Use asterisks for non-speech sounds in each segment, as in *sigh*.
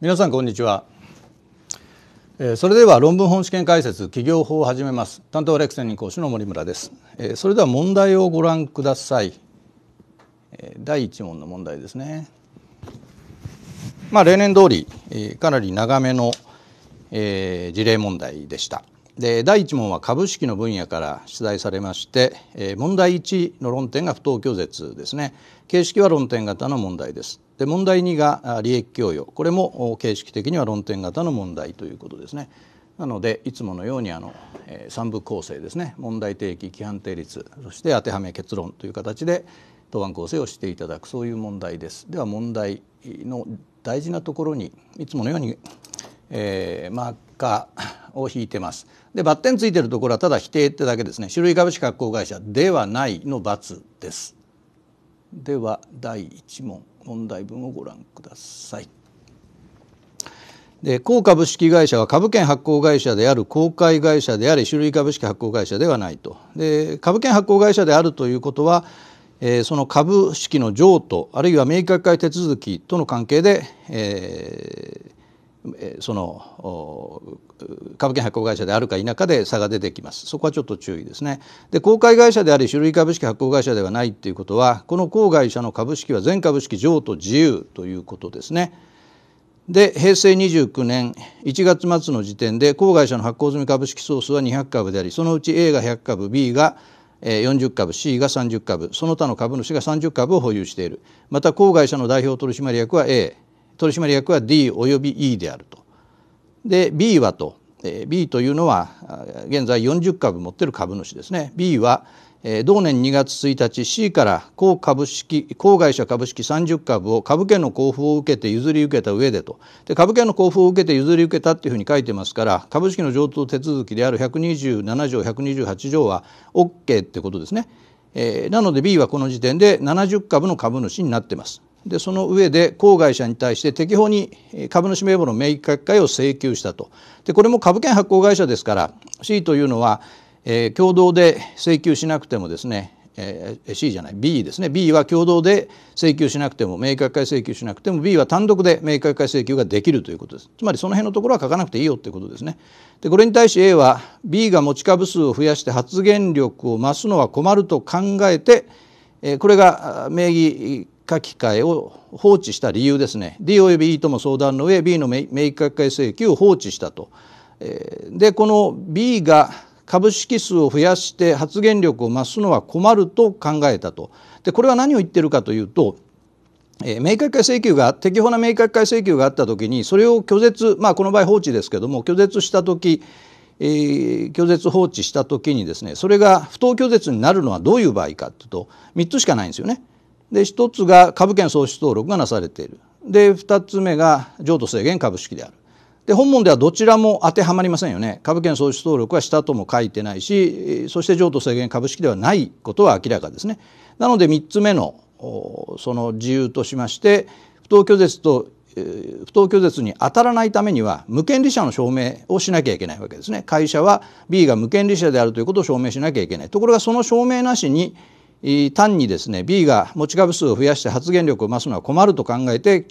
皆さんこんにちはそれでは論文本試験解説企業法を始めます担当レクセン講師の森村ですそれでは問題をご覧ください第1問の問題ですねまあ例年通りかなり長めの事例問題でしたで第1問は株式の分野から出題されまして、え問題1の論点が不当拒絶ですね形式は論点型の問題ですで問題2が利益供与これも形式的には論点型の問題ということですね。なのでいつものようにあの、3部構成ですね問題提起規範定律そして当てはめ結論という形で答案構成をしていただくそういう問題です。では問題の大事なところにいつものように、えー、マーカーを引いてます。でバッテンついてるところはただ否定ってだけですね種類株式発行会社ではないの×です。では第1問問題文をご覧ください。で公株式会社は株券発行会社である公開会社であり種類株式発行会社ではないとで株券発行会社であるということは、えー、その株式の譲渡あるいは明確化手続きとの関係で、えー、その株券発行会社であるか否かで差が出てきますそこはちょっと注意ですねで公開会社であり種類株式発行会社ではないということはこの公会社の株式は全株式譲渡自由ということですねで平成29年1月末の時点で公会社の発行済み株式総数は200株でありそのうち A が100株 B が40株 C が30株その他の株主が30株を保有しているまた公会社の代表取締役は A 取締役は D および E であるとで B はと B というのは現在40株持ってる株主ですね B は同年2月1日 C から高株式公会社株式30株を株券の交付を受けて譲り受けた上でとで株券の交付を受けて譲り受けたというふうに書いてますから株式の譲渡手続きである127条128条は OK ってことですね、えなので B はこの時点で70株の株主になってますでその上で郊会社に対して適法に株主名簿の明確化を請求したとでこれも株券発行会社ですから C というのは、えー、共同で請求しなくてもですね、えー、C じゃない B ですね B は共同で請求しなくても明確化請求しなくても B は単独で明確化請求ができるということですつまりその辺のところは書かなくていいよということですねでこれに対し A は B が持ち株数を増やして発言力を増すのは困ると考えてえこれが名義書き換えを放置した理由ですね D および E とも相談の上 B の明記書き換え請求を放置したと。でこの B が株式数を増やして発言力を増すのは困ると考えたと。でこれは何を言ってるかというとえ明確化請求が適法な明確化請求があった時にそれを拒絶まあこの場合放置ですけども拒絶した時、えー、拒絶放置した時にですねそれが不当拒絶になるのはどういう場合かというと3つしかないんですよね。で1つが株券創出登録がなされているで2つ目が譲渡制限株式であるで本文ではどちらも当てはまりませんよね株券創出登録はしたとも書いてないしそして譲渡制限株式ではないことは明らかですねなので3つ目のその自由としまして不当拒絶と不当拒絶に当たらないためには無権利者の証明をしなきゃいけないわけですね会社は B が無権利者であるということを証明しなきゃいけないところがその証明なしに単にですね B が持ち株数を増やして発言力を増すのは困ると考えて、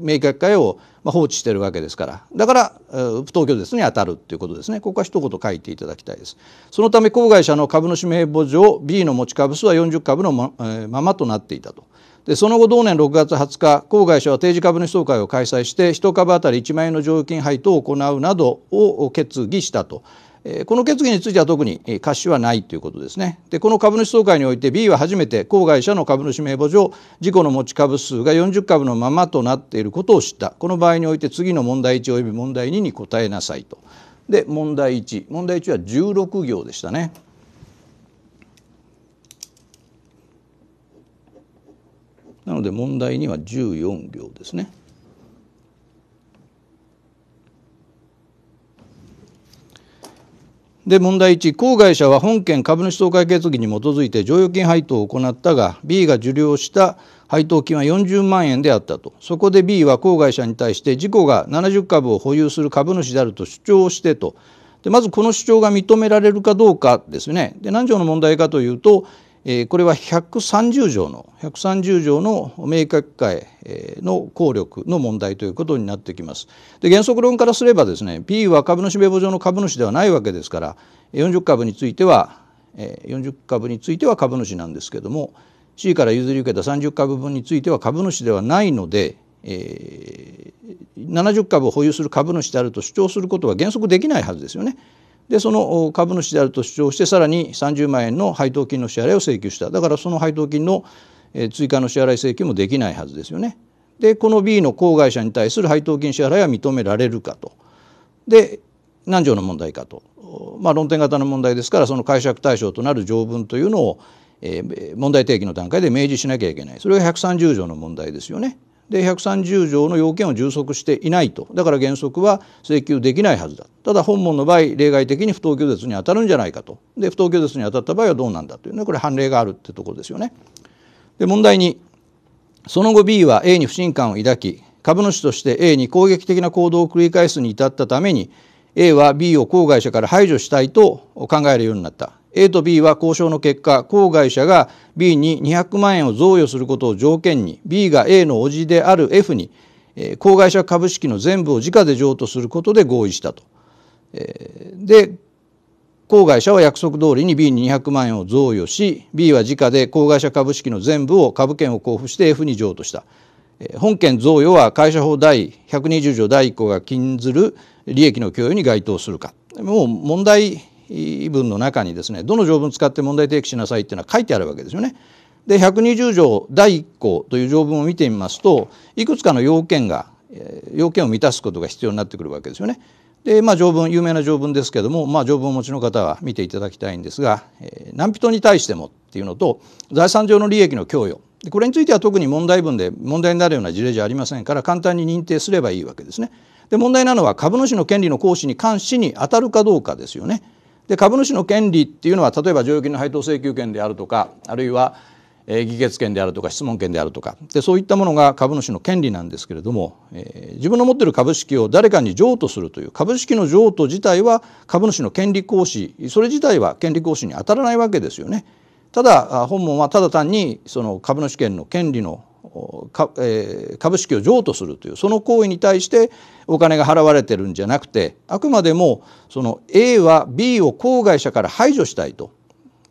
明確化を放置しているわけですからだから不当拒絶に当たるということですねここは一言書いていただきたいですそのため郊会社の株主名簿上 B の持ち株数は40株のま,、まとなっていたとでその後同年6月20日郊会社は定時株主総会を開催して1株当たり1万円の剰余金配当を行うなどを決議したとこの決議については特に瑕疵はないということですね。で、この株主総会において B は初めて郊外者の株主名簿上、事故の持ち株数が40株のままとなっていることを知った。この場合において次の問題1及び問題2に答えなさいと。で、問題1。問題1は16行でしたね。なので問題2は14行ですね。で問題1公害者は本件株主総会決議に基づいて剰余金配当を行ったが B が受領した配当金は40万円であったとそこで B は公害者に対して事故が70株を保有する株主であると主張してとでまずこの主張が認められるかどうかですねで何条の問題かというとこれは130条の130条の明確化の効力の問題ということになってきます。で原則論からすればですね P は株主名簿上の株主ではないわけですから40株については40株については株主なんですけども C から譲り受けた30株分については株主ではないのでえ70株を保有する株主であると主張することは原則できないはずですよね。でその株主であると主張してさらに30万円の配当金の支払いを請求しただからその配当金の追加の支払い請求もできないはずですよね。でこの B の郊会社に対する配当金支払いは認められるかと。で何条の問題かと、まあ、論点型の問題ですからその解釈対象となる条文というのを、え問題提起の段階で明示しなきゃいけないそれが130条の問題ですよね。で130条の要件を充足していないとだから原則は請求できないはずだただ本門の場合例外的に不当拒絶に当たるんじゃないかとで不当拒絶に当たった場合はどうなんだというねこれ判例があるってところですよね。で問題にその後 B は A に不信感を抱き株主として A に攻撃的な行動を繰り返すに至ったために A は B を郊会者から排除したいと考えるようになった A と B は交渉の結果、郊外者が B に200万円を贈与することを条件に、B が A の叔父である F に、えー、郊外者株式の全部を価で譲渡することで合意したと。えで、郊外者は約束通りに B に200万円を贈与し、B は価で郊外者株式の全部を株券を交付して F に譲渡した。本件贈与は会社法第120条第1項が禁ずる利益の供与に該当するか。もう問題文の中にですねどの条文使って問題提起しなさいっていうのは書いてあるわけですよね。で120条第1項という条文を見てみますといくつかの要件が要件を満たすことが必要になってくるわけですよね。でまあ条文有名な条文ですけども、まあ、条文をお持ちの方は見ていただきたいんですが、えー、人に対してもっていうのと財産上の利益の供与これについては特に問題文で問題になるような事例じゃありませんから簡単に認定すればいいわけですね。で問題なのは株主の権利の行使に関しに当たるかどうかですよね。で株主の権利っていうのは例えば剰余金の配当請求権であるとかあるいはえ議決権であるとか質問権であるとかでそういったものが株主の権利なんですけれども、えー、自分の持っている株式を誰かに譲渡するという株式の譲渡自体は株主の権利行使それ自体は権利行使に当たらないわけですよね。ただ本門はただ単にその株主権の権利のか、えー、株式を譲渡するというその行為に対してお金が払われてるんじゃなくてあくまでもその A は B を公害者から排除したいと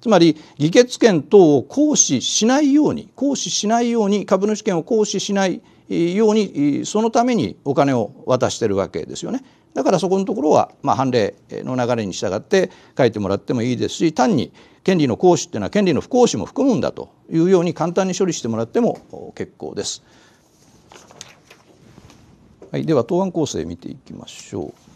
つまり議決権等を行使しないように行使しないように株主権を行使しないようにそのためにお金を渡してるわけですよね。だからそこのところは、まあ、判例の流れに従って書いてもらってもいいですし単に権利の行使っていうのは権利の不行使も含むんだというように簡単に処理してもらっても結構です。はい、では答案構成見ていきましょう。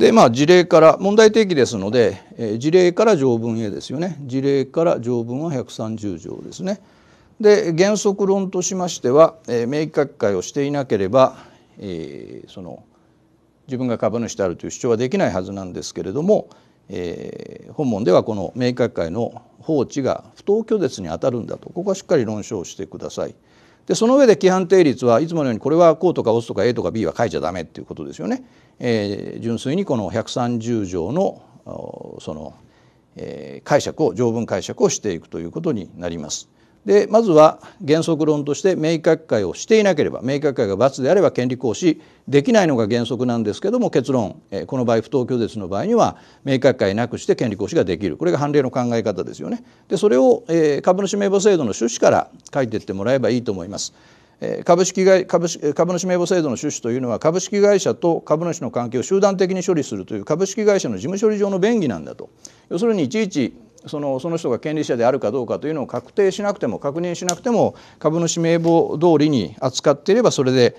でまあ事例から問題提起ですので、えー、事例から条文へですよね事例から条文は130条ですね。で原則論としましては、えー、明記書き換えをしていなければ、えー、その自分が株主であるという主張はできないはずなんですけれども、えー、本文ではこの明記書き換えの放置が不当拒絶にあたるんだとここはしっかり論証してください。でその上で規範定律はいつものようにこれはこうとかオスとか A とか B は書いちゃダメっていうことですよね。えー、純粋にこの130条のその、えー、解釈を条文解釈をしていくということになります。でまずは原則論として明確解をしていなければ明確解が罰であれば権利行使できないのが原則なんですけども結論この場合不当拒絶の場合には明確解なくして権利行使ができるこれが判例の考え方ですよね。でそれを、え株主名簿制度の趣旨から書いていってもらえばいいと思います。株式会株株主名簿制度の趣旨というのは株式会社と株主の関係を集団的に処理するという株式会社の事務処理上の便宜なんだと要するにいちいちそのその人が権利者であるかどうかというのを確定しなくても確認しなくても株主名簿通りに扱っていればそれで、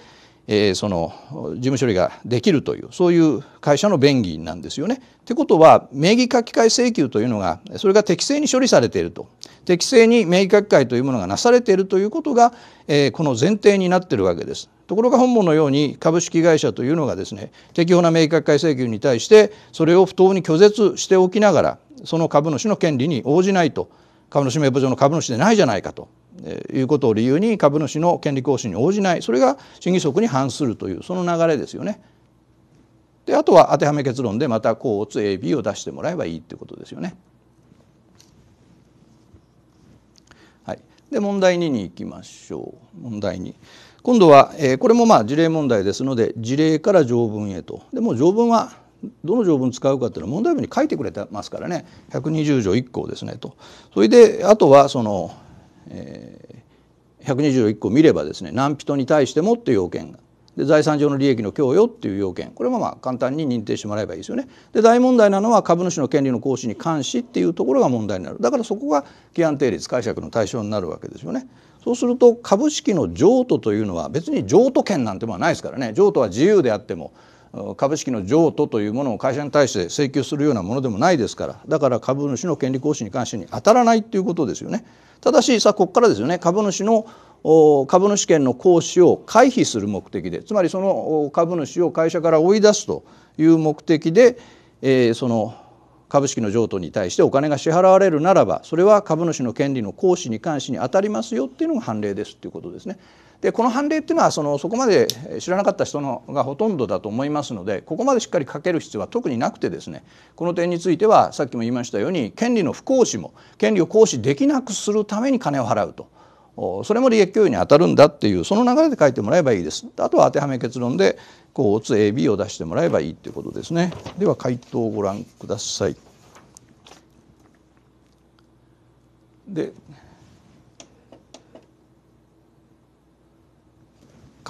えー、その事務処理ができるというそういう会社の便宜なんですよね。ってことは名義書き換え請求というのがそれが適正に処理されていると適正に明確解というものがなされているということが、えー、この前提になっているわけです。ところが本文のように株式会社というのがですね適法な明確会請求に対してそれを不当に拒絶しておきながらその株主の権利に応じないと株主名簿上の株主でないじゃないかということを理由に株主の権利行使に応じないそれが審議則に反するというその流れですよね。であとは当てはめ結論でまた甲乙 AB を出してもらえばいいということですよね。で問題2に行きましょう問題2今度は、えー、これもまあ事例問題ですので事例から条文へとでも条文はどの条文使うかっていうのは問題文に書いてくれてますからね120条1項ですねとそれであとはその、えー、120条1項見ればですね何人に対してもっていう要件がで財産上の利益の供与っていう要件これもまあ簡単に認定してもらえばいいですよね。で大問題なのは株主の権利の行使に関しっていうところが問題になるだからそこが規案定律解釈の対象になるわけですよね。そうすると株式の譲渡というのは別に譲渡権なんてものはないですからね譲渡は自由であっても株式の譲渡というものを会社に対して請求するようなものでもないですからだから株主の権利行使に関してに当たらないということですよね。ただしさあここからですよね株主の株主権の行使を回避する目的でつまりその株主を会社から追い出すという目的で、えー、その株式の譲渡に対してお金が支払われるならばそれは株主の権利の行使に関しに当たりますよっていうのが判例ですっていうことですね。でこの判例っていうのはそのそこまで知らなかった人のがほとんどだと思いますのでここまでしっかり書ける必要は特になくてですねこの点についてはさっきも言いましたように権利の不行使も権利を行使できなくするために金を払うと。それも利益供与に当たるんだっていうその流れで書いてもらえばいいですあとは当てはめ結論でこう AB を出してもらえばいいっていうことですねでは回答をご覧くださいで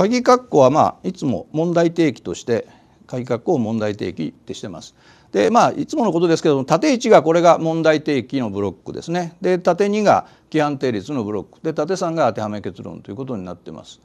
鍵括弧はまあいつも問題提起として鍵括弧を問題提起ってしてます。でまあいつものことですけども縦1がこれが問題提起のブロックですね。で縦2が規範定律のブロックで縦3が当てはめ結論ということになってます。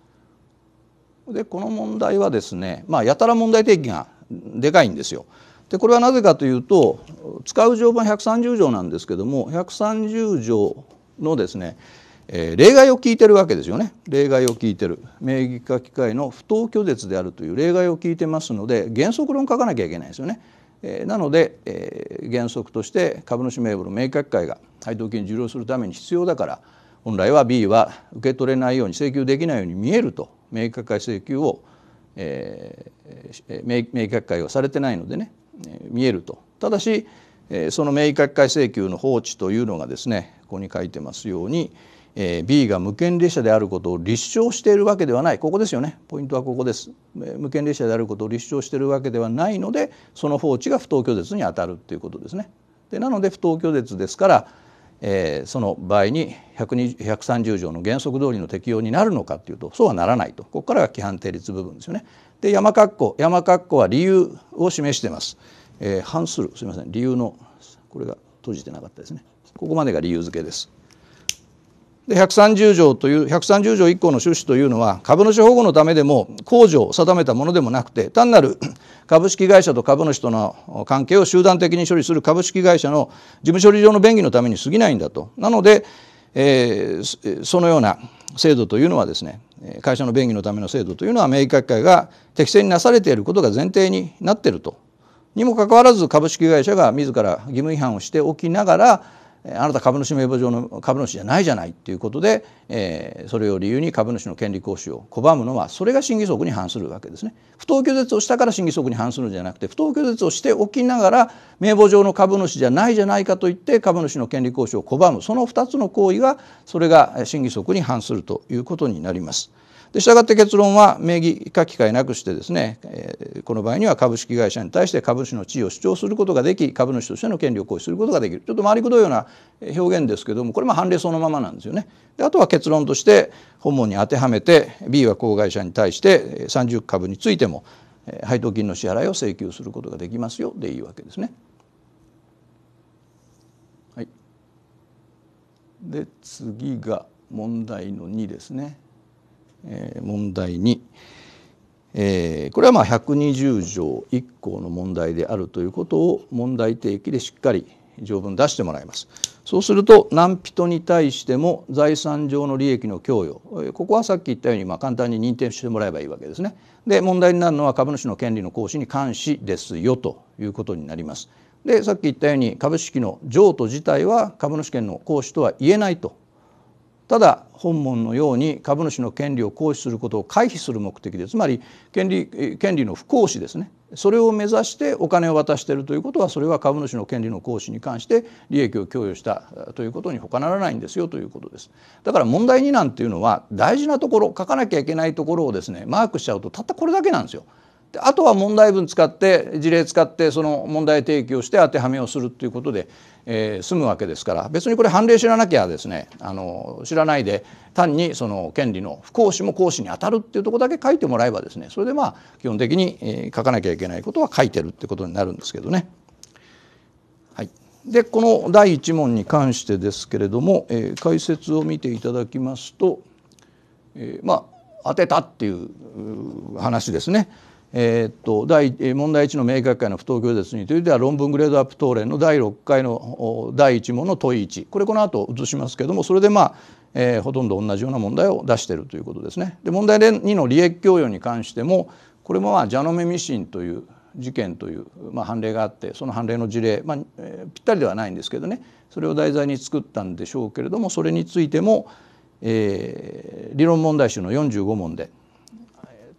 でこの問題はですね、まあ、やたら問題提起がでかいんですよ。でこれはなぜかというと使う条文130条なんですけども130条のですねえー、例外を聞いてるわけですよね例外を聞いてる名義化機会の不当拒絶であるという例外を聞いてますので原則論書かなきゃいけないですよね。えなので、えー、原則として株主名簿の明確会が配当金受領するために必要だから本来は B は受け取れないように請求できないように見えると明確会請求を、えー、明確会はされてないのでね、え見えるとただし、えその明確会請求の放置というのがですねここに書いてますように、えー、B が無権列車であることを立証しているわけではないここですよねポイントはここです、えー、無権列車であることを立証しているわけではないのでその放置が不当拒絶にあたるということですね。でなので不当拒絶ですから、えー、その場合に130条の原則通りの適用になるのかというとそうはならないとここからが規範定律部分ですよね。で山括弧山括弧は理由を示してます。えー、反するすみません理由のこれが閉じてなかったですね。ここまでが理由付けです。で130条という130条1項の趣旨というのは株主保護のためでも控除を定めたものでもなくて単なる *clears throat* 株式会社と株主との関係を集団的に処理する株式会社の事務処理上の便宜のために過ぎないんだと。なので、えー、そのような制度というのはですね会社の便宜のための制度というのは明確会が適正になされていることが前提になっていると。にもかかわらず株式会社が自ら義務違反をしておきながらあなた株主名簿上の株主じゃないじゃないっていうことで、えー、それを理由に株主の権利行使を拒むのはそれが審議則に反するわけですね。不当拒絶をしたから審議則に反するんじゃなくて不当拒絶をしておきながら名簿上の株主じゃないじゃないかといって株主の権利行使を拒むその2つの行為がそれが審議則に反するということになります。でしたがって結論は名義書き換えなくしてですね、えこの場合には株式会社に対して株主の地位を主張することができ株主としての権利を行使することができるちょっと回りくどいような表現ですけどもこれも判例そのままなんですよね。であとは結論として本文に当てはめて B は子会社に対して30株についても配当金の支払いを請求することができますよでいいわけですね。はい、で次が問題の2ですね。えー、問題2。えー、これはまあ120条1項の問題であるということを問題提起でしっかり条文出してもらいます。そうすると何人に対しても財産上の利益の供与ここはさっき言ったようにまあ簡単に認定してもらえばいいわけですね。で問題になるのは株主の権利の行使に関しですよということになります。でさっき言ったように株式の譲渡自体は株主権の行使とは言えないとただ本門のように株主の権利を行使することを回避する目的でつまり権利権利の不行使ですねそれを目指してお金を渡しているということはそれは株主の権利の行使に関して利益を供与したということに他ならないんですよということですだから問題2なんていうのは大事なところ書かなきゃいけないところをですねマークしちゃうとたったこれだけなんですよ。あとは問題文使って事例使ってその問題提起をして当てはめをするということで、えー、済むわけですから別にこれ判例知らなきゃですねあの知らないで単にその権利の不行使も行使に当たるっていうとこだけ書いてもらえばですねそれでまあ基本的に、え書かなきゃいけないことは書いてるってことになるんですけどね。はい、でこの第1問に関してですけれども、えー、解説を見ていただきますと、えー、まあ当てたっていう話ですね。えー、っと第問題1の明確化の不当拒絶にというでは論文グレードアップ討論の第6回の第1問の問い1これこの後移しますけどもそれでまあ、えー、ほとんど同じような問題を出しているということですね。で問題2の利益供与に関してもこれもまあジャノメミシンという事件という、まあ、判例があってその判例の事例、まあえー、ぴったりではないんですけどねそれを題材に作ったんでしょうけれどもそれについても、えー、理論問題集の45問で「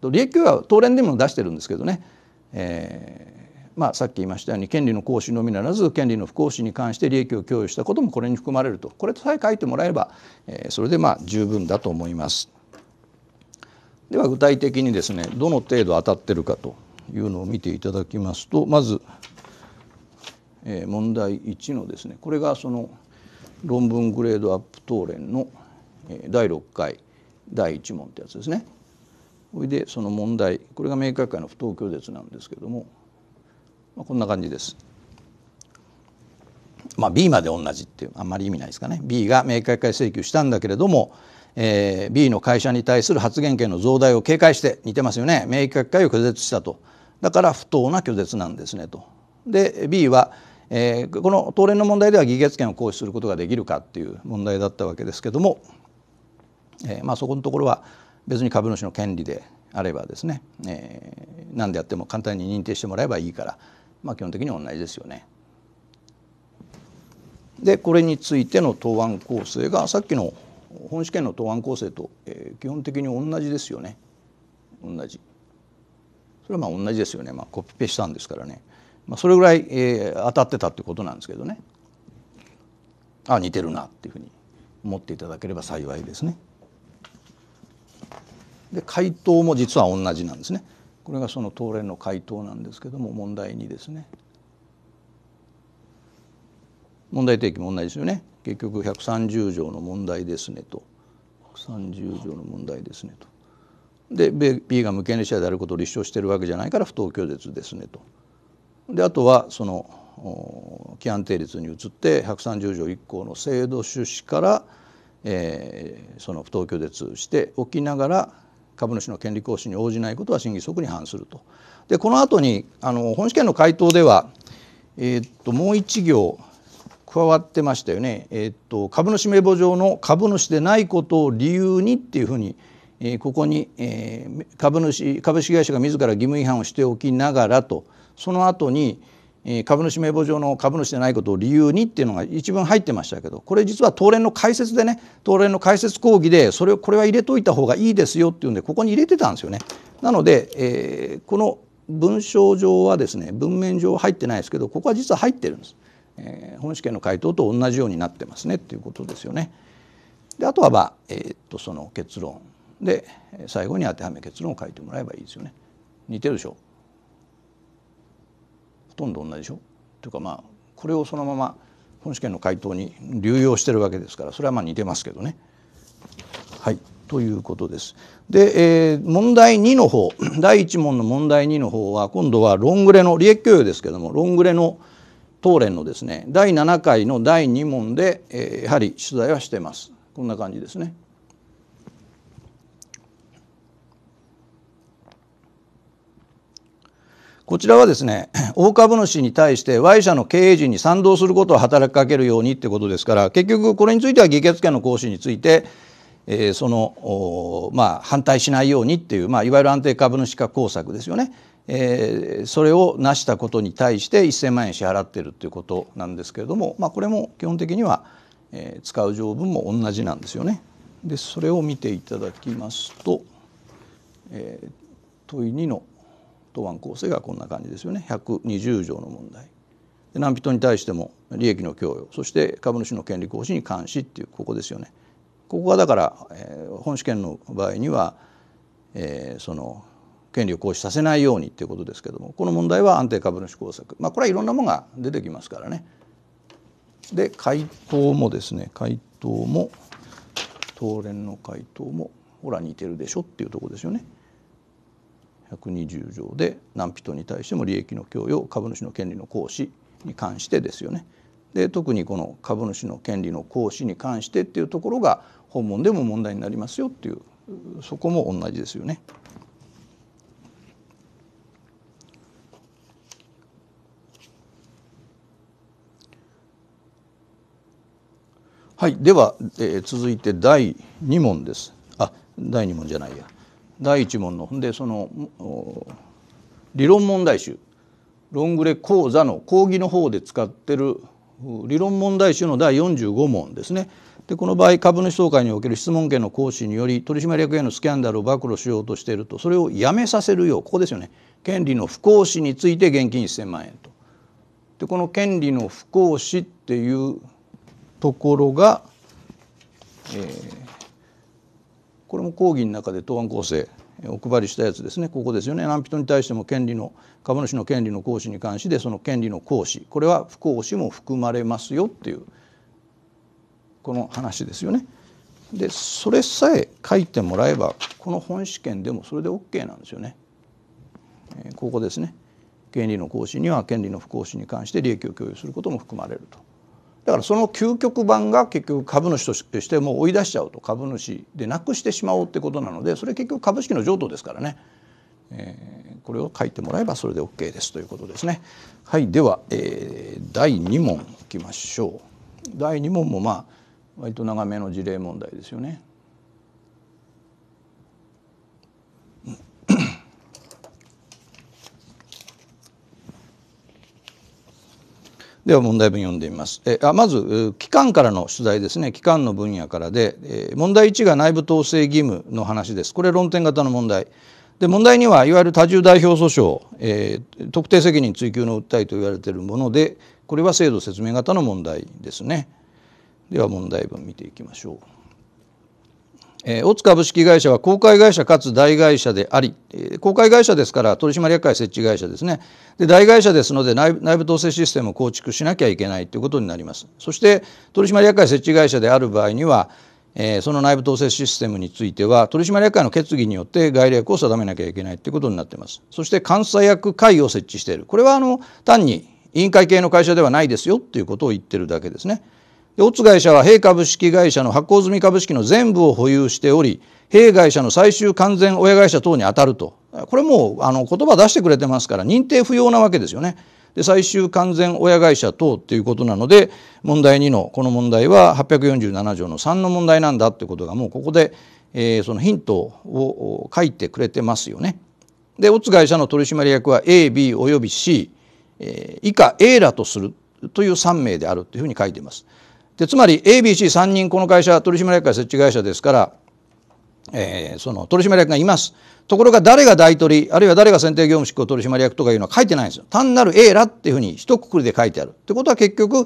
利益与は東連でも出してるんですけどね、えー、まあ、さっき言いましたように権利の行使のみならず権利の不行使に関して利益を供与したこともこれに含まれるとこれさえ書いてもらえれば、えー、それでまあ十分だと思います。では具体的にですねどの程度当たってるかというのを見ていただきますとまず、えー、問題1のですねこれがその論文グレードアップ答練の第6回第1問ってやつですね。そいでその問題これが明確会の不当拒絶なんですけども、まあ、こんな感じです。まあ、B まで同じっていうあんまり意味ないですかね B が明確会請求したんだけれども、えー、B の会社に対する発言権の増大を警戒して似てますよね明確会を拒絶したとだから不当な拒絶なんですねと。で B は、えー、この東連の問題では議決権を行使することができるかっていう問題だったわけですけども、えーまあ、そこのところは別に株主の権利であればですね、えー、何であっても簡単に認定してもらえばいいから、まあ、基本的に同じですよね。でこれについての答案構成がさっきの本試験の答案構成と、えー、基本的に同じですよね同じ。それはまあ同じですよね、まあ、コピペしたんですからね、まあ、それぐらい、えー、当たってたってことなんですけどねあ似てるなっていうふうに思っていただければ幸いですね。で回答も実は同じなんですね。これがその答連の回答なんですけども問題2ですね。問題提起も同じですよね。結局130条の問題ですねと130条の問題ですねと。で B が無権利者であることを立証しているわけじゃないから不当拒絶ですねと。であとはその規範定律に移って130条1項の制度趣旨から、えー、その不当拒絶しておきながら株主の権利行使に応じないことは審議則に反すると。でこの後にあの本試験の回答では、えー、っともう1行加わってましたよね、えー、っと株主名簿上の株主でないことを理由にっていうふうに、えー、ここに、えー、株主株式会社が自ら義務違反をしておきながらとその後に、株主名簿上の株主でないことを理由にっていうのが一文入ってましたけどこれ実は東連の解説でね東連の解説講義でそれをこれは入れといた方がいいですよっていうんでここに入れてたんですよね。なので、えー、この文章上はですね文面上入ってないですけどここは実は入ってるんです。えー、本試験の回答と同じようになってますねっていうことですよね。であとは、まあえー、っとその結論で最後に当てはめ結論を書いてもらえばいいですよね。似てるでしょとんど同じでしょというかまあこれをそのまま本試験の回答に流用してるわけですからそれはまあ似てますけどね。はいということです。で、えー、問題2の方 *coughs* 第1問の問題2の方は今度はロングレの利益供与ですけどもロングレの東連のですね第7回の第2問で、えー、やはり取材はしてますこんな感じですね。こちらはですね *clears throat* 大株主に対して Y 社の経営陣に賛同することを働きかけるようにってことですから結局これについては議決権の行使について、えー、そのまあ、反対しないようにっていう、まあ、いわゆる安定株主化工作ですよね、えー、それを成したことに対して1,000万円支払っているということなんですけれども、まあ、これも基本的には、えー、使う条文も同じなんですよね。でそれを見ていただきますと、え問い2の「答案構成がこんな感じですよね120条の問題で何人に対しても利益の供与そして株主の権利行使に関しっていうここですよねここがだから、えー、本試験の場合には、えー、その権利を行使させないようにっていうことですけどもこの問題は安定株主工作まあこれはいろんなものが出てきますからねで回答もですね回答も東連の回答もほら似てるでしょっていうとこですよね。120条で何人に対しても利益の供与株主の権利の行使に関してですよね。で特にこの株主の権利の行使に関してっていうところが本文でも問題になりますよっていうそこも同じですよね。はい、では、えー、続いて第2問です。あ、第2問じゃないや。第1問のほんでその理論問題集ロングレ講座の講義の方で使ってる理論問題集の第45問ですねでこの場合株主総会における質問権の行使により取締役へのスキャンダルを暴露しようとしているとそれをやめさせるようここですよね権利の不行使について現金1,000万円と。でこの権利の不行使っていうところが、えー、これも講義の中で答案構成お配りしたやつですねここですよね何人に対しても権利の株主の権利の行使に関してその権利の行使これは不行使も含まれますよっていうこの話ですよね。でそれさえ書いてもらえばこの本試験でもそれで OK なんですよね。ここですね。権利の行使には権利の不行使に関して利益を共有することも含まれるとだからその究極版が結局株主としてもう追い出しちゃうと株主でなくしてしまおうってことなのでそれ結局株式の譲渡ですからね、えー、これを書いてもらえばそれで OK ですということですね。はいでは、えー、第2問いきましょう。第2問もまあ割と長めの事例問題ですよね。では問題文読んでみます。えあまず機関からの取材ですね機関の分野からで、え問題1が内部統制義務の話ですこれ論点型の問題。で問題にはいわゆる多重代表訴訟、えー、特定責任追及の訴えと言われているものでこれは制度説明型の問題ですね。では問題文見ていきましょう。えオツ株式会社は公開会社かつ大会社であり、え公開会社ですから取締役会設置会社ですねで大会社ですので内部統制システムを構築しなきゃいけないということになりますそして取締役会設置会社である場合には、えその内部統制システムについては取締役会の決議によって概略を定めなきゃいけないということになっていますそして監査役会を設置しているこれはあの単に委員会系の会社ではないですよということを言ってるだけですね。オッツ会社は弊株式会社の発行済み株式の全部を保有しており弊会社の最終完全親会社等に当たるとこれもうあの言葉出してくれてますから認定不要なわけですよね。で最終完全親会社等ということなので問題2のこの問題は847条の3の問題なんだってことがもうここで、えー、そのヒントを書いてくれてますよね。でオッツ会社の取締役は AB および C、えー、以下 A らとするという3名であるというふうに書いています。でつまり ABC3 人この会社取締役会設置会社ですから、えー、その取締役がいますところが誰が大取あるいは誰が選定業務執行取締役とかいうのは書いてないんですよ単なる A らっていうふうに一括りで書いてあるってことは結局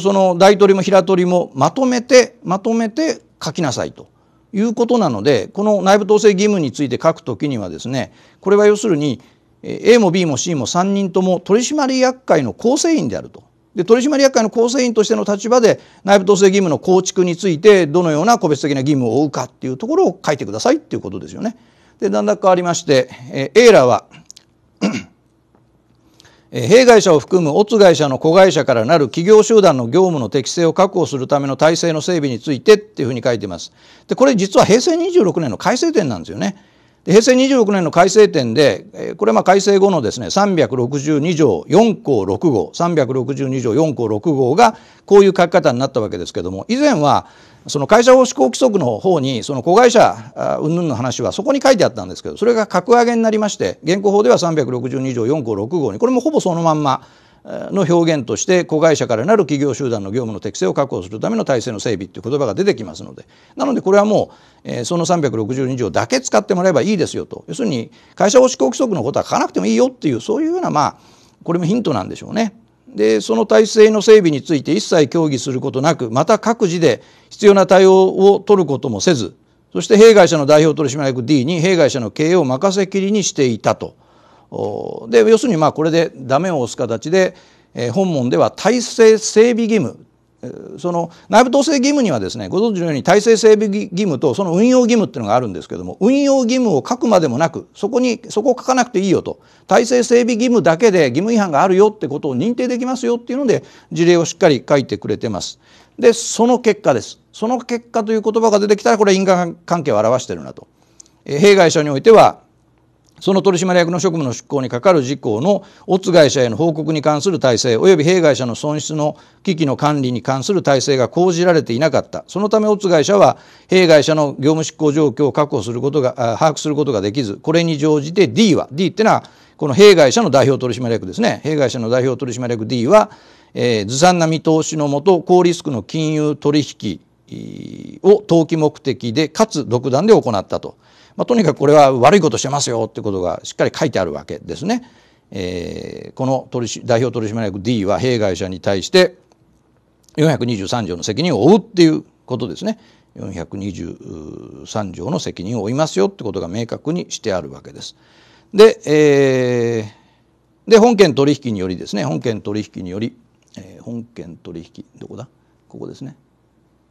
その大取も平取もまとめてまとめて書きなさいということなのでこの内部統制義務について書くときにはですねこれは要するに A も B も C も3人とも取締役会の構成員であるとで取締役会の構成員としての立場で内部統制義務の構築についてどのような個別的な義務を負うかっていうところを書いてくださいっていうことですよね。で段落変わりまして、えー、エーラは *clears throat* 弊害者を含むオツ会社の子会社からなる企業集団の業務の適正を確保するための体制の整備についてっていうふうに書いてます。でこれ実は平成26年の改正点なんですよね。平成26年の改正点で、これは改正後のですね、362条4項6号、362条4項6号がこういう書き方になったわけですけども、以前はその会社法施行規則の方に、その子会社云々の話はそこに書いてあったんですけど、それが格上げになりまして、現行法では362条4項6号に、これもほぼそのまんま、の表現として子会社からなる企業集団の業務の適正を確保するための体制の整備という言葉が出てきますのでなのでこれはもう、えその362条だけ使ってもらえばいいですよと要するに会社法施行規則のことは書かなくてもいいよっていうそういうようなまあこれもヒントなんでしょうね。でその体制の整備について一切協議することなくまた各自で必要な対応を取ることもせずそして弊害者の代表取締役 D に弊害者の経営を任せきりにしていたと。で要するにまあこれでダメを押す形で、え本門では体制整備義務その内部統制義務にはですねご存知のように体制整備義務とその運用義務っていうのがあるんですけども運用義務を書くまでもなくそこにそこを書かなくていいよと体制整備義務だけで義務違反があるよってことを認定できますよっていうので事例をしっかり書いてくれてます。でその結果ですその結果という言葉が出てきたらこれ因果関係を表してるなと。弊害者においてはその取締役の職務の執行に係る事項のオツ会社への報告に関する体制及び弊害者の損失の危機の管理に関する体制が講じられていなかったそのためオツ会社は弊害者の業務執行状況を確保することが把握することができずこれに乗じて D は D ってのはこの弊害者の代表取締役ですね弊害者の代表取締役 D は、えー、ずさんな見通しのもと高リスクの金融取引を投機目的でかつ独断で行ったと。まあ、とにかくこれは悪いことしてますよってことがしっかり書いてあるわけですね。えー、この取代表取締役 D は弊害者に対して423条の責任を負うっていうことですね。423条の責任を負いますよってことが明確にしてあるわけです。で、えー、で本件取引によりですね本件取引により、えー、本件取引どこだここですね、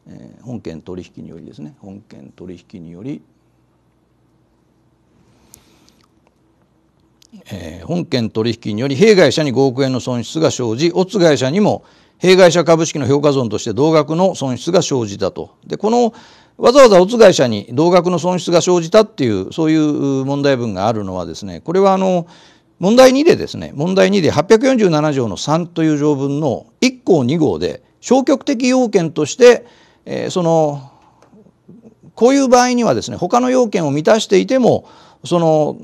えー、本件取引によりですね本件取引により、えー、本件取引により弊害者に5億円の損失が生じ、オツ会社にも弊害者株式の評価損として同額の損失が生じたと。で、このわざわざオツ会社に同額の損失が生じたっていう、そういう問題文があるのはですね、これはあの、問題2でですね、問題2で847条の3という条文の1項2号で、消極的要件として、えー、その、こういう場合にはですね、他の要件を満たしていても、その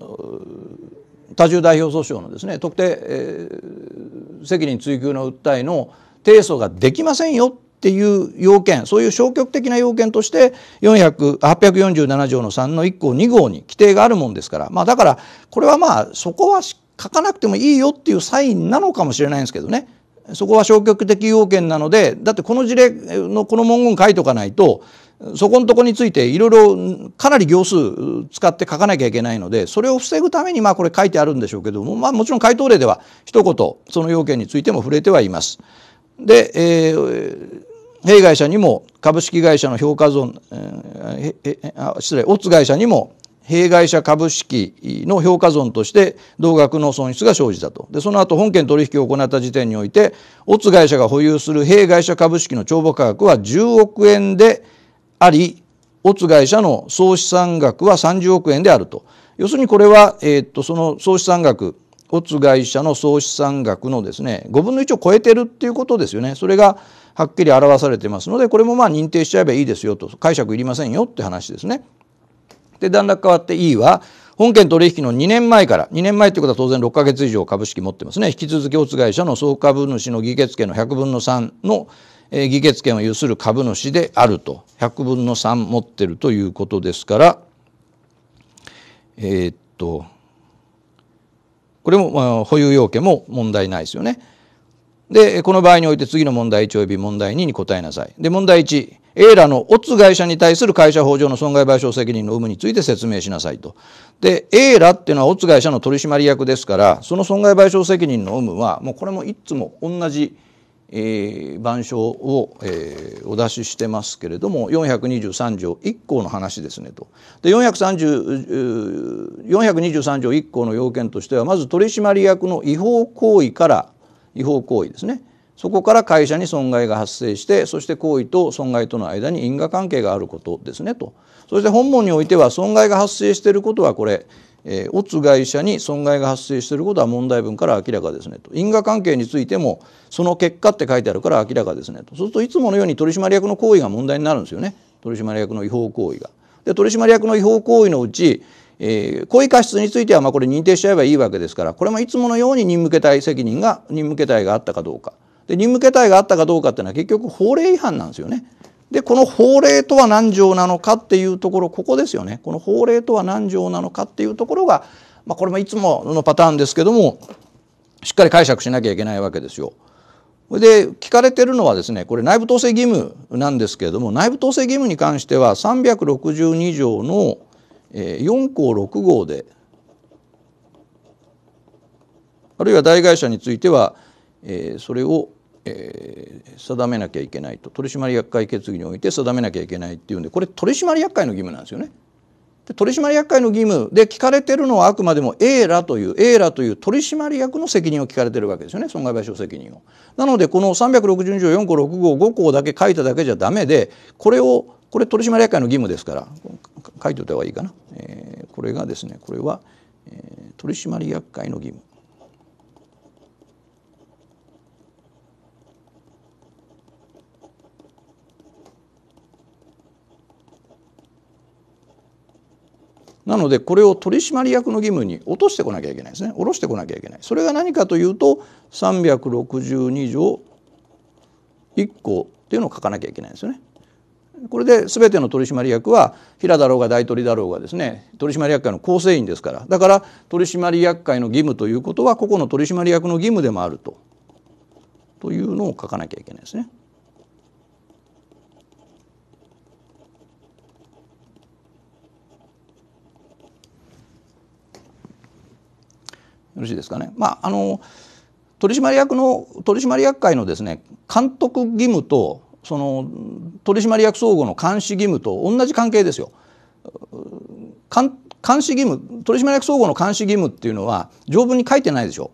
多重代表訴訟のですね特定、えー、責任追及の訴えの提訴ができませんよっていう要件そういう消極的な要件として847条の3の1項2号に規定があるもんですから、まあ、だからこれはまあそこは書かなくてもいいよっていうサインなのかもしれないんですけどね。そこは消極的要件なのでだってこの事例のこの文言書いとかないとそこのとこについていろいろかなり行数使って書かなきゃいけないのでそれを防ぐためにまあこれ書いてあるんでしょうけども、まあ、もちろん回答例では一言その要件についても触れてはいます。で、えー、弊会社にも株式会社の評価損、えー、失礼オッツ会社にも弊害者株式の評価損として同額の損失が生じたとでその後本件取引を行った時点においてオッツ会社が保有する弊害者株式の帳簿価格は10億円であり、オツ会社の総資産額は30億円であると。要するにこれは、えっと、その総資産額、オツ会社の総資産額のですね、5分の1を超えてるっていうことですよね。それがはっきり表されてますので、これもまあ認定しちゃえばいいですよと、解釈いりませんよって話ですね。で、段落変わって E は、本件取引の2年前から、2年前っいうことは当然6ヶ月以上株式持ってますね。引き続きオツ会社の総株主の議決権の100分の3のえ議決権を有する株主であると100分の3持ってるということですからえー、っとこれも保有要件も問題ないですよね。でこの場合において次の問題1及び問題2に答えなさい。で問題1 A らのオツ会社に対する会社法上の損害賠償責任の有無について説明しなさいと。で、A らっていうのはオツ会社の取締役ですから、その損害賠償責任の有無は、もうこれもいつも同じえー、書を、えお出ししてますけれども423条1項の話ですねと。で423条1項の要件としてはまず取締役の違法行為から違法行為ですねそこから会社に損害が発生してそして行為と損害との間に因果関係があることですねと。そして本文においては損害が発生していることはこれえー、会社に損害が発生していることは問題文から明らかですねと因果関係についてもその結果って書いてあるから明らかですねとそうするといつものように取締役の行為が問題になるんですよね取締役の違法行為が。で取締役の違法行為のうち、えー、故意過失についてはまあこれ認定しちゃえばいいわけですからこれもいつものように任務形態責任が任務形態があったかどうかで任務形態があったかどうかっていうのは結局法令違反なんですよね。で、この法令とは何条なのかっていうところ、ここですよね。この法令とは何条なのかっていうところが、まあ、これもいつものパターンですけども、しっかり解釈しなきゃいけないわけですよ。で、聞かれてるのはですね、これ内部統制義務なんですけれども、内部統制義務に関しては362条の4項6号で、あるいは代替者については、それをえー、定めなきゃいけないと取締役会決議において定めなきゃいけないっていうんでこれ取締役会の義務なんですよね。で取締役会の義務で聞かれてるのはあくまでも A らという A らという取締役の責任を聞かれてるわけですよね損害賠償責任を。なのでこの362条4項6号5項だけ書いただけじゃダメでこれをこれ取締役会の義務ですから書いておいた方がいいかな。えー、これがですねこれは、えー、取締役会の義務なのでこれを取締役の義務に落としてこなきゃいけないですね下ろしてこなきゃいけないそれが何かというと362条1項っていうのを書かなきゃいけないんですよね。これで全ての取締役は平だろうが大取だろうがですね取締役会の構成員ですからだから取締役会の義務ということは個々の取締役の義務でもあるとというのを書かなきゃいけないですね。よろしいですかね。まああの取締役の取締役会のですね監督義務とその取締役総合の監視義務と同じ関係ですよ。監視義務取締役総合の監視義務っていうのは条文に書いてないでしょ。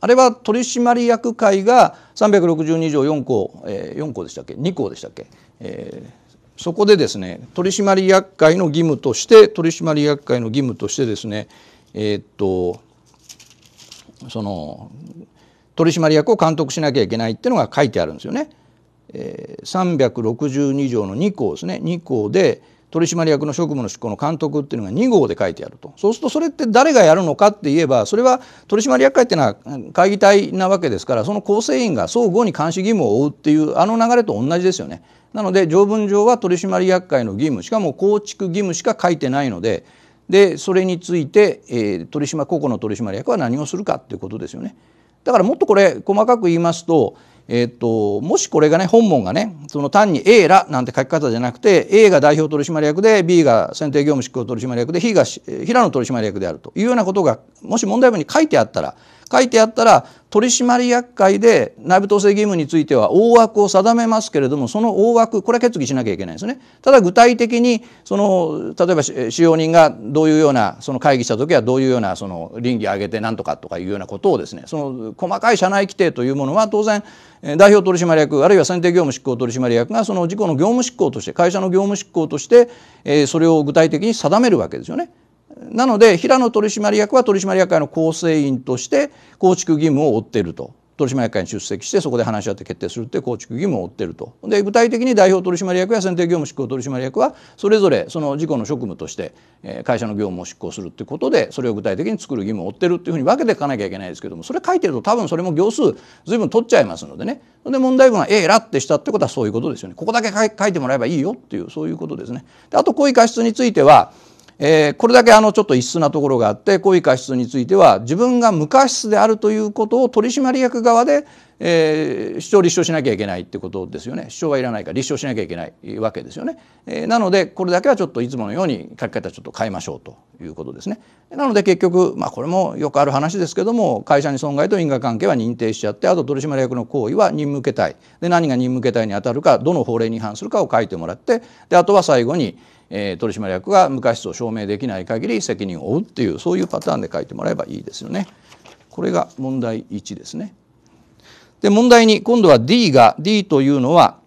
あれは取締役会が362条4項、えー、4項でしたっけ2項でしたっけ、えー、そこでですね取締役会の義務として取締役会の義務としてですねえー、っとその取締役を監督しなきゃいけないっていうのが書いてあるんですよね。え362条の2項ですね2項で取締役の職務の執行の監督っていうのが2号で書いてあるとそうするとそれって誰がやるのかって言えばそれは取締役会っていうのは会議体なわけですからその構成員が相互に監視義務を負うっていうあの流れと同じですよね。なので条文上は取締役会の義務しかも構築義務しか書いてないのででそれについて、えー、取締個々の取締役は何をするかということですよね。だからもっとこれ細かく言いますと,、えーと、ともしこれがね本門がねその単に A らなんて書き方じゃなくて A が代表取締役で B が選定業務執行取締役で B が平野取締役であるというようなことがもし問題文に書いてあったら書いてあったら取締役会で内部統制義務については大枠を定めますけれどもその大枠これは決議しなきゃいけないですねただ具体的にその例えば使用人がどういうようなその会議した時はどういうようなその倫理を上げて何とかとかいうようなことをですねその細かい社内規定というものは当然代表取締役あるいは選定業務執行取締役がその事故の業務執行として会社の業務執行として、えそれを具体的に定めるわけですよね。なので平野取締役は取締役会の構成員として構築義務を負っていると取締役会に出席してそこで話し合って決定するって構築義務を負ってるとで具体的に代表取締役や選定業務執行取締役はそれぞれその事故の職務として会社の業務を執行するってことでそれを具体的に作る義務を負ってるっていうふうに分けていかなきゃいけないですけどもそれ書いてると多分それも行数随分取っちゃいますのでねで問題文は「ええら」ってしたってことはそういうことですよねここだけ書いてもらえばいいよっていうそういうことですね。であと故意過失についてはえー、これだけあのちょっと異質なところがあって故意過失については自分が無過失であるということを取締役側で、えー、主張立証しなきゃいけないってことですよね主張はいらないから立証しなきゃいけないわけですよね、えー、なのでこれだけはちょっといつものように書き方ちょっと変えましょうということですねなので結局まあこれもよくある話ですけども会社に損害と因果関係は認定しちゃってあと取締役の行為は任務形態で何が任務形態にあたるかどの法令に違反するかを書いてもらってであとは最後にえ取締役が無価値を証明できない限り責任を負うっていうそういうパターンで書いてもらえばいいですよね。これが問題1ですね。で問題2今度は D が D というのは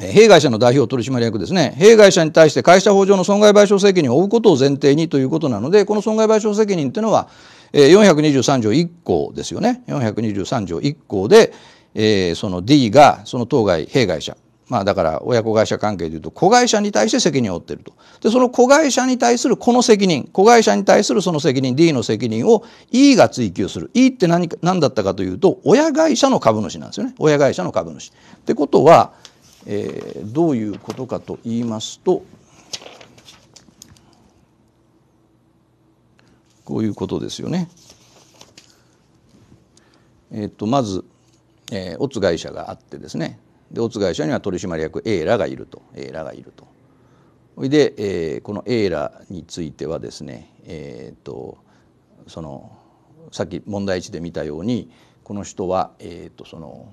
弊害者の代表取締役ですね弊害者に対して会社法上の損害賠償責任を負うことを前提にということなのでこの損害賠償責任というのは423条1項ですよね423条1項で、えー、その D がその当該弊害者まあだから親子会社関係でいうと子会社に対して責任を負っているとでその子会社に対するこの責任子会社に対するその責任 D の責任を E が追及する E って何何だったかというと親会社の株主なんですよね親会社の株主。ってことは、えー、どういうことかと言いますとこういうことですよね。えー、とまず、えー、オツ会社があってですねで大会社には取締役 A らがいると A らがいるとそれで、えー、この A らについてはですねえっ、ー、とそのさっき問題1で見たようにこの人は、えーと、その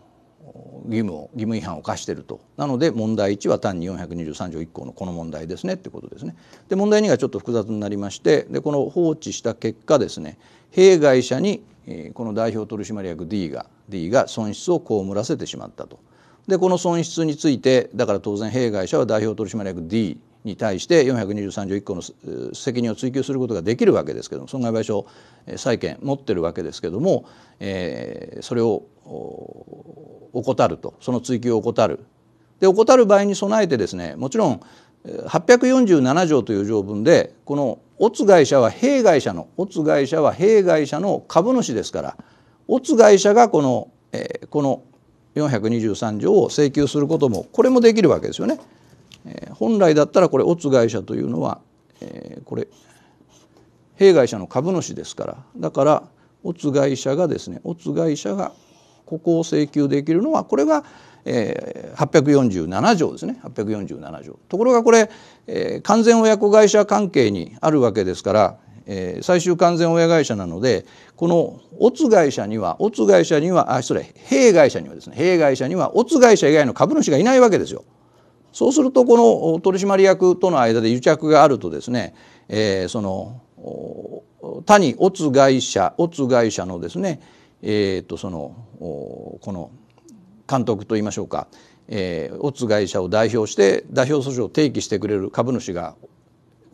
義務を義務違反を課しているとなので問題1は単に423条1項のこの問題ですねということですね。で問題2がちょっと複雑になりましてでこの放置した結果ですね弊会者に、えー、この代表取締役 D が D が損失を被らせてしまったと。でこの損失についてだから当然弊害者は代表取締役 D に対して423条1項の責任を追及することができるわけですけども損害賠償債権持ってるわけですけども、えー、それを怠るとその追及を怠る。で怠る場合に備えてですねもちろん847条という条文でこのオツ会社は弊害者のオツ会社は弊害者の株主ですからオツ会社がこの、えー、この423条を請求することもこれもできるわけですよね。えー、本来だったらこれオツ会社というのは、えー、これ弊会社の株主ですからだからオツ会社がですねオツ会社がここを請求できるのはこれが、えー、847条ですね847条。ところがこれ、えー、完全親子会社関係にあるわけですからえー、最終完全親会社なのでこのオツ会社にはオツ会社にはあ失礼弊会社にはですね弊会社にはオツ会社以外の株主がいないわけですよ。そうするとこの取締役との間で癒着があるとですね、えー、その他にオツ会社オツ会社のですねえー、とそのこの監督といいましょうか、えー、オツ会社を代表して代表訴訟を提起してくれる株主が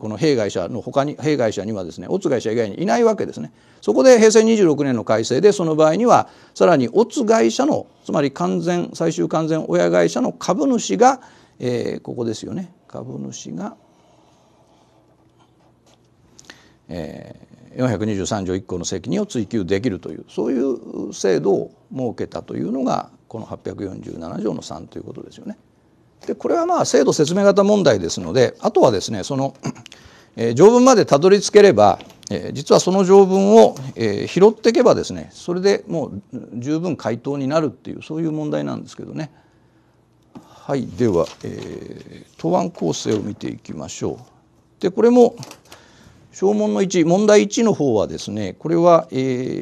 この弊会社の他に弊会社にはですねオツ会社以外にいないわけですねそこで平成26年の改正でその場合にはさらにオツ会社のつまり完全最終完全親会社の株主が、えー、ここですよね株主が、えー、423条1項の責任を追及できるというそういう制度を設けたというのがこの847条の3ということですよね。でこれはまあ制度説明型問題ですのであとはですねその、*clears throat* えー、条文までたどり着ければ、えー、実はその条文を、えー、拾っていけばですねそれでもう十分回答になるっていうそういう問題なんですけどね。はいでは、えー、答案構成を見ていきましょう。でこれも証文の1問題1の方はですねこれは、え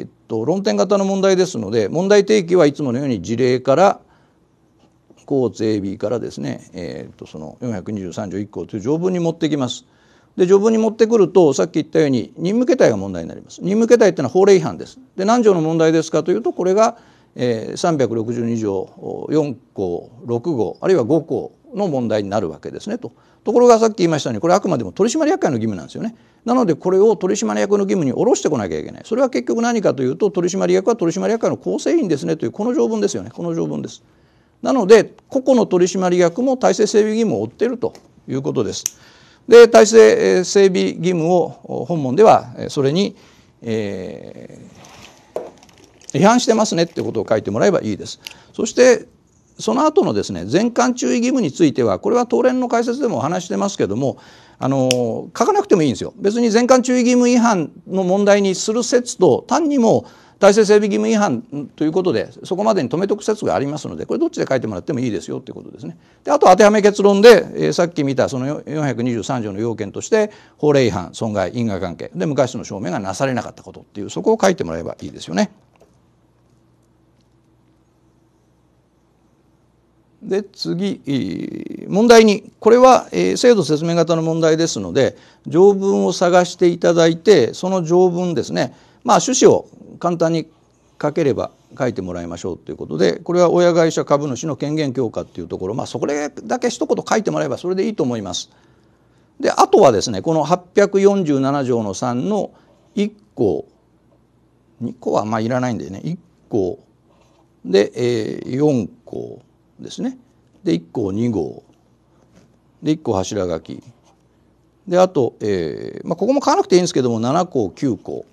ー、っと論点型の問題ですので問題提起はいつものように事例から項税日からですね、えー、とその423条1項という条文に持ってきます。で条文に持ってくるとさっき言ったように任務形態が問題になります。任務形態というのは法令違反です。で何条の問題ですかというとこれが、えー、362条4項6号あるいは5項の問題になるわけですねと。ところがさっき言いましたようにこれあくまでも取締役会の義務なんですよね。なのでこれを取締役の義務に下ろしてこなきゃいけない。それは結局何かというと取締役は取締役会の構成員ですねというこの条文ですよねこの条文です。なので個々の取締役も体制整備義務を負っているということです。で体制整備義務を本門ではそれに、えー、違反してますねってことを書いてもらえばいいです。そしてその後のですね全館注意義務についてはこれは東連の解説でもお話してますけどもあの書かなくてもいいんですよ別に全館注意義務違反の問題にする説と単にも体制整備義務違反ということでそこまでに止めておく説がありますのでこれどっちで書いてもらってもいいですよということですね。であと当てはめ結論で、えー、さっき見たその423条の要件として法令違反損害因果関係で昔の証明がなされなかったことっていうそこを書いてもらえばいいですよね。で次問題にこれは、えー、制度説明型の問題ですので条文を探していただいてその条文ですねまあ趣旨を簡単に書ければ書いてもらいましょうということでこれは親会社株主の権限強化っていうところまあそれだけ一言書いてもらえばそれでいいと思います。であとはですねこの847条の3の1項2項はまあいらないんでね1項で、えー、4項ですねで1項2号で1項柱書きであと、えーまあ、ここも買わなくていいんですけども7項9項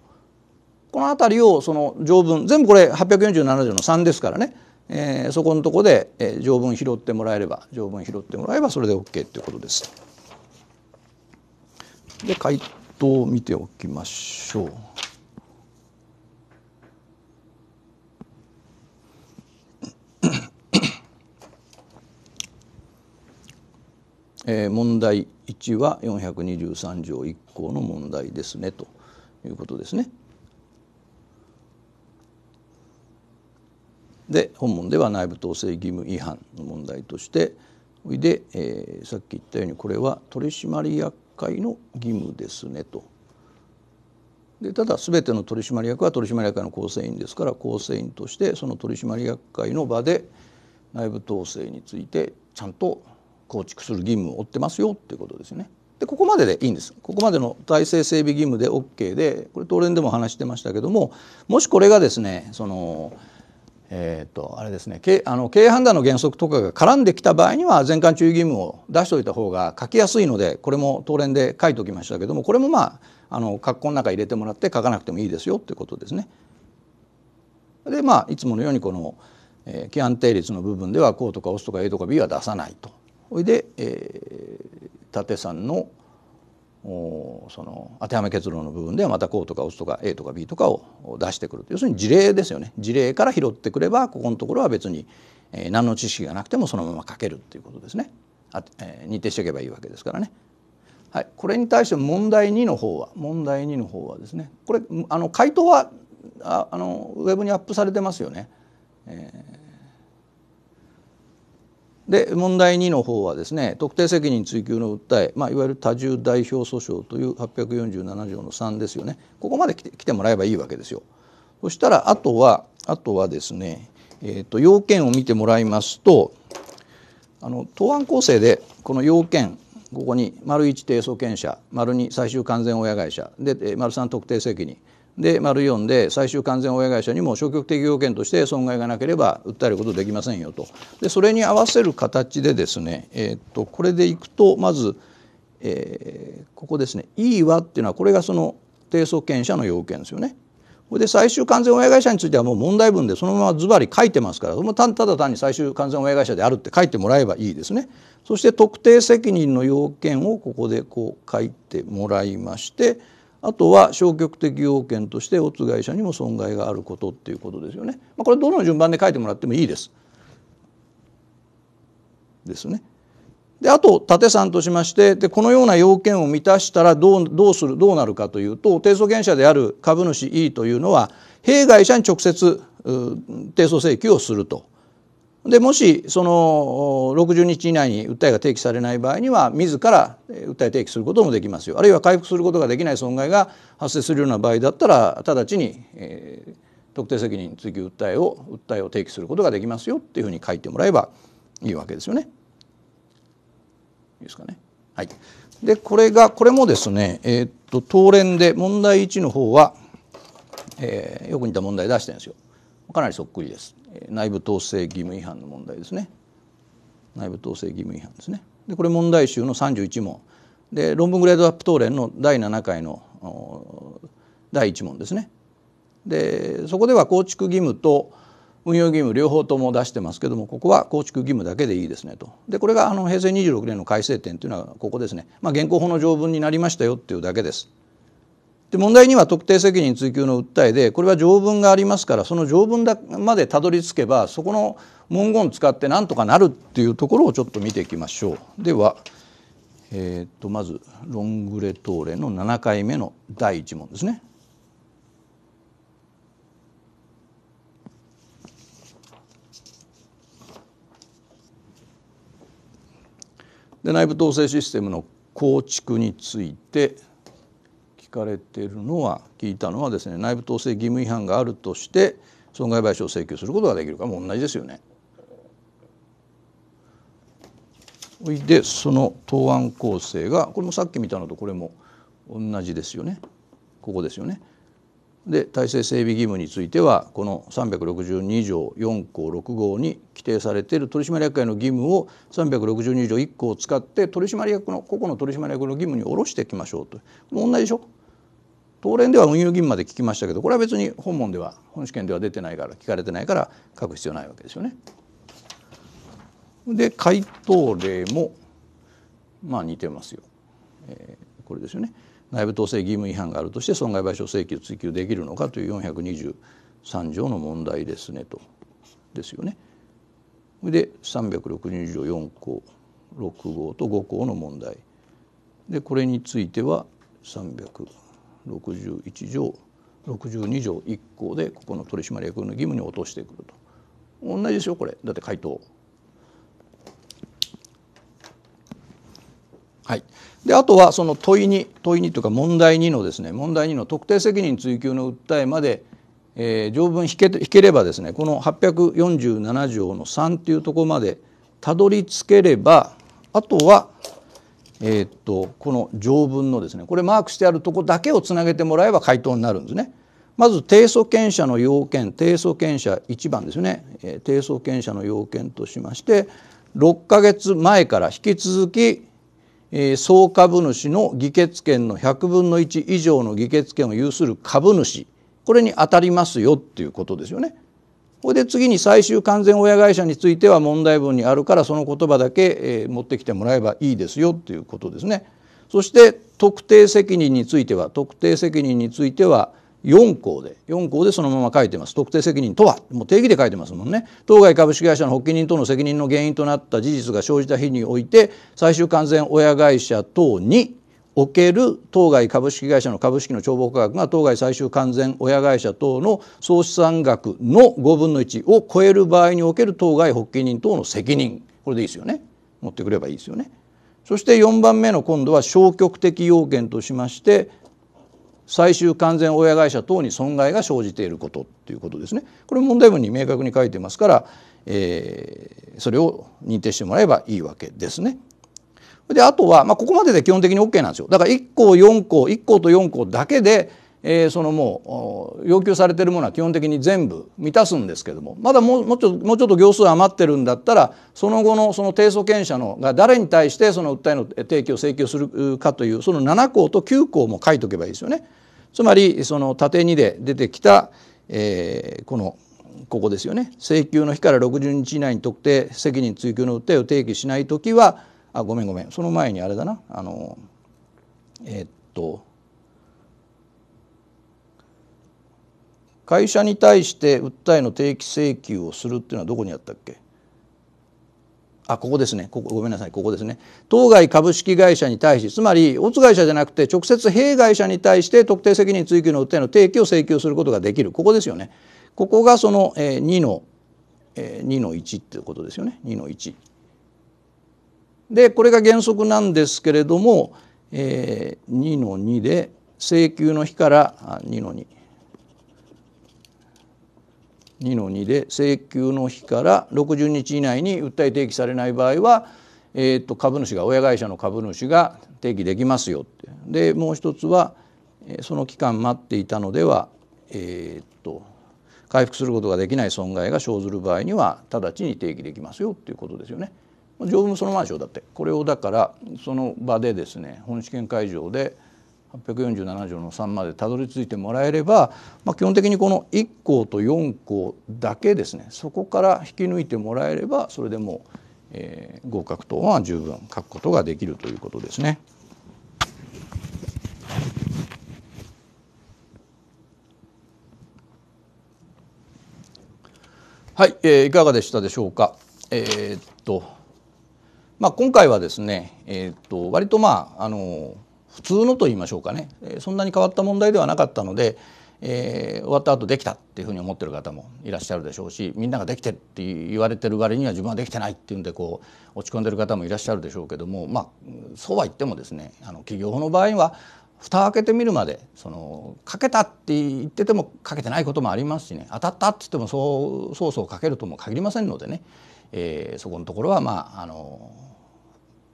この辺りをその条文全部これ847条の3ですからね、えー、そこのとこで、えー、条文拾ってもらえれば条文拾ってもらえばそれで OK ということです。で回答を見ておきましょう。えー、問題1は423条1項の問題ですねということですね。で本問では内部統制義務違反の問題としておいで、えー、さっき言ったようにこれは取締役会の義務ですねと。でただ全ての取締役は取締役会の構成員ですから構成員としてその取締役会の場で内部統制についてちゃんと構築する義務を負ってますよっていうことですね。でここまででいいんですここまでの体制整備義務で OK でこれ当連でも話してましたけどももしこれがですねそのえーと、あれですね経あの経営判断の原則とかが絡んできた場合には全館注意義務を出しておいた方が書きやすいのでこれも当連で書いておきましたけどもこれもまああの括弧の中入れてもらって書かなくてもいいですよということですね。でまあいつものようにこの、えー、規範定律の部分ではこうとかオスとか A とか B は出さないと。それで、えー、伊達さんのおその当てはめ結論の部分ではまたこうとかオスとか A とか B とかを出してくる要するに事例ですよね事例から拾ってくればここのところは別に、えー、何の知識がなくてもそのまま書けるっていうことですね、あえー、認定しておけばいいわけですからね。はい、これに対して問題2の方は問題2の方はですねこれあの回答はああのウェブにアップされてますよね。えーで問題2の方はですね特定責任追及の訴え、まあ、いわゆる多重代表訴訟という847条の3ですよねここまで来て来てもらえばいいわけですよ。そしたらあとはあとはですね、えーと、要件を見てもらいますとあの答案構成でこの要件ここに丸1定訴権者丸2最終完全親会社で丸3特定責任で丸4で最終完全親会社にも消極的要件として損害がなければ訴えることできませんよとでそれに合わせる形でですね、えー、っとこれでいくとまず、えー、ここですね「いいわ」っていうのはこれがその提訴権者の要件ですよね。これで最終完全親会社についてはもう問題文でそのままズバリ書いてますからそのただ単に最終完全親会社であるって書いてもらえばいいですね。そして特定責任の要件をここでこう書いてもらいまして。あとは消極的要件としてオツ会社にも損害があることっていうことですよね。まあ、これどの順番で書いてもらってもいいです。ですね。であと縦算としましてでこのような要件を満たしたらどうどうするどうなるかというと提訴権者である株主 E というのは弊害者に直接提訴請求をするとでもしその60日以内に訴えが提起されない場合には自ら訴え提起することもできますよあるいは回復することができない損害が発生するような場合だったら直ちに、えー、特定責任追及訴えを訴えを提起することができますよっていうふうに書いてもらえばいいわけですよね。いいですかね。はい、でこれがこれもですね、えー、っと東連で問題1の方は、えー、よく似た問題出してるんですよ。かなりそっくりです。内部統制義務違反の問題ですね内部統制義務違反ですねでこれ問題集の31問で論文グレードアップ答練の第7回の第1問ですねでそこでは構築義務と運用義務両方とも出してますけどもここは構築義務だけでいいですねとでこれがあの平成26年の改正点というのはここですね、まあ、現行法の条文になりましたよっていうだけです。で問題には特定責任追及の訴えでこれは条文がありますからその条文だまでたどり着けばそこの文言を使ってなんとかなるっていうところをちょっと見ていきましょう。では、えー、っとまずロングレトーレの7回目の第1問ですね。で内部統制システムの構築についてかれているのは聞いたのはですね内部統制義務違反があるとして損害賠償を請求することができるかも同じですよね。いでその答案構成がこれもさっき見たのとこれも同じですよねここですよね。で体制整備義務についてはこの362条4項6号に規定されている取締役会の義務を362条1項を使って取締役の個々の取締役の義務に下ろしていきましょうともう同じでしょ東連では運輸義務まで聞きましたけどこれは別に本門では本試験では出てないから聞かれてないから書く必要ないわけですよね。で回答例もまあ似てますよ、えー、これですよね。内部統制義務違反があるとして損害賠償請求追及できるのかという423条の問題ですねとですよね。で362条4項6号と5項の問題でこれについては300 61条62条1項でここの取締役の義務に落としてくると同じでしょこれだって回答。はい、であとはその問いに問いにというか問題2のですね問題2の特定責任追及の訴えまで、えー、条文引け引ければですねこの847条の3というところまでたどり着ければあとはえー、っとこの条文のですねこれマークしてあるとこだけをつなげてもらえば回答になるんですね。まず提訴権者の要件提訴権者1番ですね、えー、提訴権者の要件としまして6ヶ月前から引き続き、えー、総株主の議決権の100分の1以上の議決権を有する株主これに当たりますよっていうことですよね。ここで次に最終完全親会社については問題文にあるからその言葉だけ、え持ってきてもらえばいいですよということですね。そして特定責任については特定責任については4項で4項でそのまま書いてます特定責任とはもう定義で書いてますもんね当該株式会社の発起人等の責任の原因となった事実が生じた日において最終完全親会社等における当該株式会社の株式の帳簿価額が当該最終完全親会社等の総資産額の5分の1を超える場合における当該発起人等の責任これでいいですよね持ってくればいいですよね。そして4番目の今度は消極的要件としまして最終完全親会社等に損害が生じていることということですね。これ問題文に明確に書いてますから、えー、それを認定してもらえばいいわけですね。であとは、まあ、ここまでで基本的に OK なんですよだから1項4項1項と4項だけで、えー、そのもう要求されてるものは基本的に全部満たすんですけどもまだもうもうちょもうちょっと行数余ってるんだったらその後のその提訴権者のが誰に対してその訴えの提起を請求するかというその7項と9項も書いとけばいいですよね。つまりその縦2で出てきた、えー、このここですよね請求の日から60日以内に特定責任追及の訴えを提起しないときはあごめんごめんその前にあれだなあのえー、っと会社に対して訴えの定期請求をするっていうのはどこにあったっけあここですねここごめんなさいここですね当該株式会社に対しつまりオツ会社じゃなくて直接弊害者に対して特定責任追及の訴えの提起を請求することができるここですよねここがその、え2の、え2の1ってことですよね2の1。でこれが原則なんですけれども、えー、2の2で請求の日から2の2。2の2で請求の日から60日以内に訴え提起されない場合は、えー、と株主が親会社の株主が提起できますよってでもう一つはその期間待っていたのでは、えー、と回復することができない損害が生ずる場合には直ちに提起できますよっていうことですよね。条文そのマンションだってこれをだからその場でですね本試験会場で847条の3までたどり着いてもらえれば、まあ、基本的にこの1項と4項だけですねそこから引き抜いてもらえればそれでもう、えー、合格等は十分書くことができるということですね。はい、えー、いかがでしたでしょうか。えー、っとまあ、今回はですね、えー、っと割とまああの普通のと言いましょうかねそんなに変わった問題ではなかったので、えー、終わった後できたっていうふうに思ってる方もいらっしゃるでしょうしみんなができてって言われてる割には自分はできてないっていうんでこう落ち込んでる方もいらっしゃるでしょうけども、まあ、そうは言ってもですねあの企業の場合は蓋を開けてみるまでそのかけたって言っててもかけてないこともありますしね当たったって言ってもそうそうそうかけるとも限りませんのでね、えー、そこのところは、まああの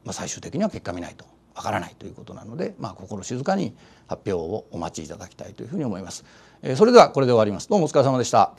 まあ、最終的には結果見ないとわからないということなので、まあ、心静かに発表をお待ちいただきたいというふうに思います。えー、それではこれで終わります。どうもお疲れ様でした。